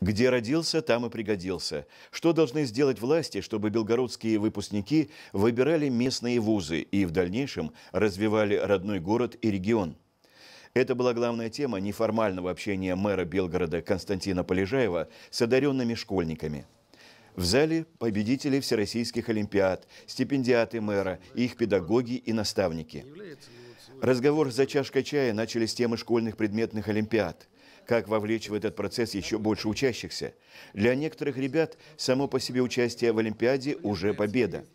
Где родился, там и пригодился. Что должны сделать власти, чтобы белгородские выпускники выбирали местные вузы и в дальнейшем развивали родной город и регион? Это была главная тема неформального общения мэра Белгорода Константина Полежаева с одаренными школьниками. В зале победители всероссийских олимпиад, стипендиаты мэра, их педагоги и наставники. Разговор за чашкой чая начали с темы школьных предметных олимпиад – как вовлечь в этот процесс еще больше учащихся. Для некоторых ребят само по себе участие в Олимпиаде уже победа.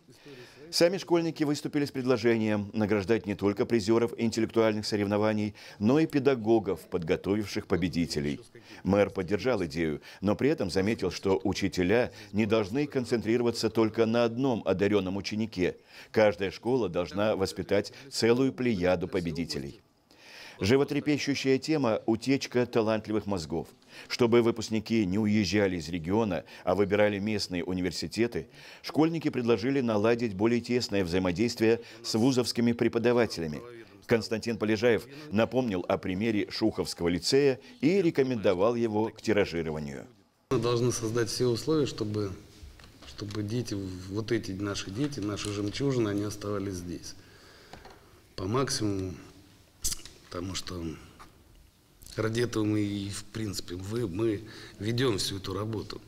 Сами школьники выступили с предложением награждать не только призеров интеллектуальных соревнований, но и педагогов, подготовивших победителей. Мэр поддержал идею, но при этом заметил, что учителя не должны концентрироваться только на одном одаренном ученике. Каждая школа должна воспитать целую плеяду победителей. Животрепещущая тема – утечка талантливых мозгов. Чтобы выпускники не уезжали из региона, а выбирали местные университеты, школьники предложили наладить более тесное взаимодействие с вузовскими преподавателями. Константин Полежаев напомнил о примере Шуховского лицея и рекомендовал его к тиражированию. Мы должны создать все условия, чтобы, чтобы дети, вот эти наши дети, наши жемчужины, они оставались здесь. По максимуму потому что ради этого мы и, в принципе, вы, мы ведем всю эту работу.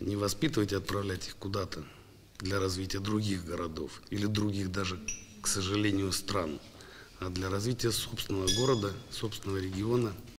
Не воспитывать и отправлять их куда-то для развития других городов или других даже, к сожалению, стран, а для развития собственного города, собственного региона